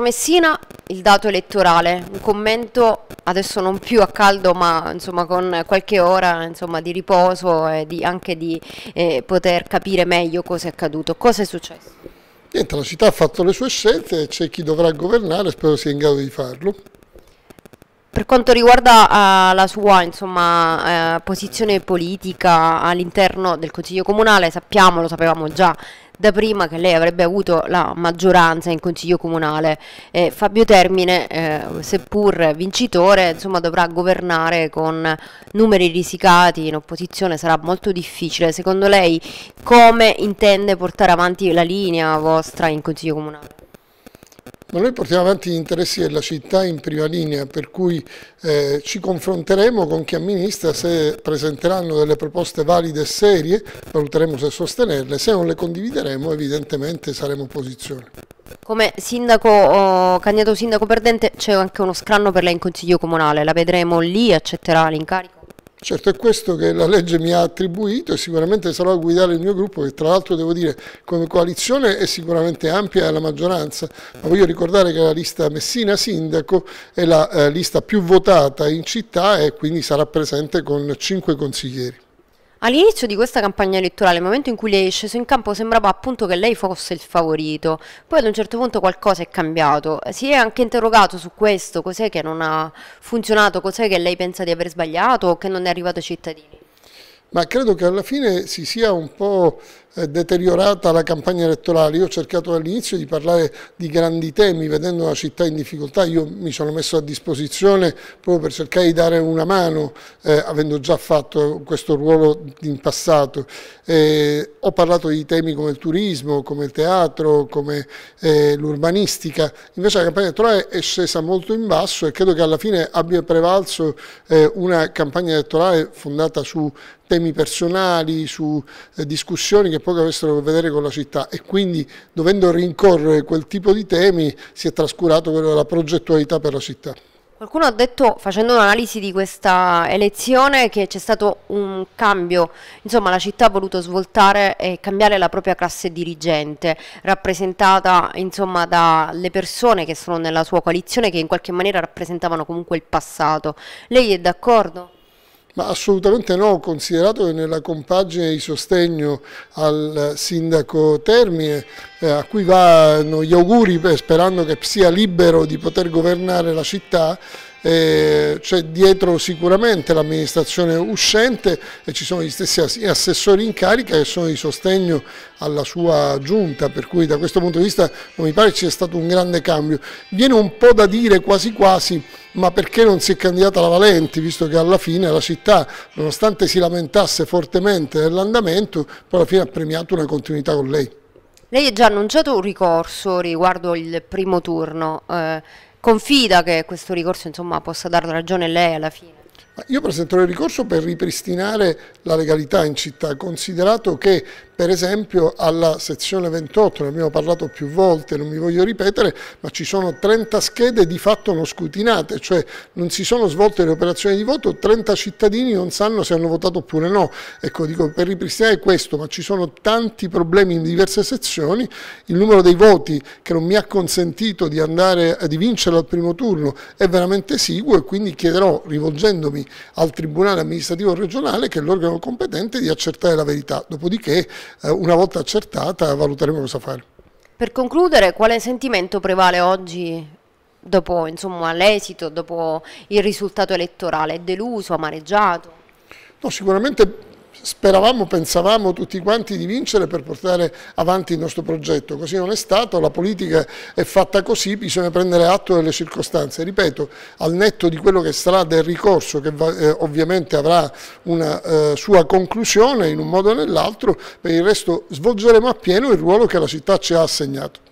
Messina, il dato elettorale, un commento adesso non più a caldo ma insomma con qualche ora insomma, di riposo e di, anche di eh, poter capire meglio cosa è accaduto, cosa è successo? Niente, la città ha fatto le sue scelte, c'è chi dovrà governare, spero sia in grado di farlo. Per quanto riguarda uh, la sua insomma, uh, posizione politica all'interno del Consiglio Comunale, sappiamo, lo sapevamo già, da prima che lei avrebbe avuto la maggioranza in consiglio comunale. e eh, Fabio Termine, eh, seppur vincitore, insomma, dovrà governare con numeri risicati in opposizione, sarà molto difficile. Secondo lei come intende portare avanti la linea vostra in consiglio comunale? ma noi portiamo avanti gli interessi della città in prima linea, per cui eh, ci confronteremo con chi amministra se presenteranno delle proposte valide e serie, valuteremo se sostenerle, se non le condivideremo evidentemente saremo opposizione. Come sindaco, oh, candidato sindaco perdente, c'è anche uno scranno per lei in consiglio comunale, la vedremo lì, accetterà l'incarico? Certo è questo che la legge mi ha attribuito e sicuramente sarò a guidare il mio gruppo che tra l'altro devo dire come coalizione è sicuramente ampia la maggioranza, ma voglio ricordare che la lista Messina Sindaco è la eh, lista più votata in città e quindi sarà presente con cinque consiglieri. All'inizio di questa campagna elettorale, nel momento in cui lei è sceso in campo, sembrava appunto che lei fosse il favorito, poi ad un certo punto qualcosa è cambiato, si è anche interrogato su questo, cos'è che non ha funzionato, cos'è che lei pensa di aver sbagliato o che non è arrivato ai cittadini? ma credo che alla fine si sia un po' eh, deteriorata la campagna elettorale. Io ho cercato all'inizio di parlare di grandi temi, vedendo la città in difficoltà, io mi sono messo a disposizione proprio per cercare di dare una mano, eh, avendo già fatto questo ruolo in passato. Eh, ho parlato di temi come il turismo, come il teatro, come eh, l'urbanistica, invece la campagna elettorale è scesa molto in basso e credo che alla fine abbia prevalso eh, una campagna elettorale fondata su temi personali, su eh, discussioni che poi avessero a che vedere con la città e quindi dovendo rincorrere quel tipo di temi si è trascurato quello della progettualità per la città. Qualcuno ha detto, facendo un'analisi di questa elezione, che c'è stato un cambio, insomma la città ha voluto svoltare e cambiare la propria classe dirigente, rappresentata insomma dalle persone che sono nella sua coalizione, che in qualche maniera rappresentavano comunque il passato. Lei è d'accordo? Ma assolutamente no, considerato che nella compagine di sostegno al sindaco Termine, eh, a cui vanno gli auguri sperando che sia libero di poter governare la città, eh, c'è cioè, dietro sicuramente l'amministrazione uscente e ci sono gli stessi assessori in carica che sono di sostegno alla sua giunta, per cui da questo punto di vista non mi pare ci sia stato un grande cambio. Viene un po' da dire quasi quasi ma perché non si è candidata la Valenti, visto che alla fine la città, nonostante si lamentasse fortemente dell'andamento, poi alla fine ha premiato una continuità con lei. Lei ha già annunciato un ricorso riguardo il primo turno. Eh confida che questo ricorso insomma, possa dar ragione lei alla fine. Io presenterò il ricorso per ripristinare la legalità in città, considerato che per esempio alla sezione 28, ne abbiamo parlato più volte, non mi voglio ripetere, ma ci sono 30 schede di fatto non scrutinate, cioè non si sono svolte le operazioni di voto, 30 cittadini non sanno se hanno votato oppure no. Ecco, dico, per ripristinare questo, ma ci sono tanti problemi in diverse sezioni, il numero dei voti che non mi ha consentito di, andare, di vincere al primo turno è veramente esiguo e quindi chiederò, rivolgendomi al Tribunale amministrativo regionale, che è l'organo competente, di accertare la verità. Dopodiché, eh, una volta accertata, valuteremo cosa fare. Per concludere, quale sentimento prevale oggi dopo l'esito, dopo il risultato elettorale? Deluso, amareggiato? No, sicuramente speravamo, pensavamo tutti quanti di vincere per portare avanti il nostro progetto, così non è stato, la politica è fatta così, bisogna prendere atto delle circostanze, ripeto, al netto di quello che sarà del ricorso che va, eh, ovviamente avrà una eh, sua conclusione in un modo o nell'altro, per il resto svolgeremo appieno il ruolo che la città ci ha assegnato.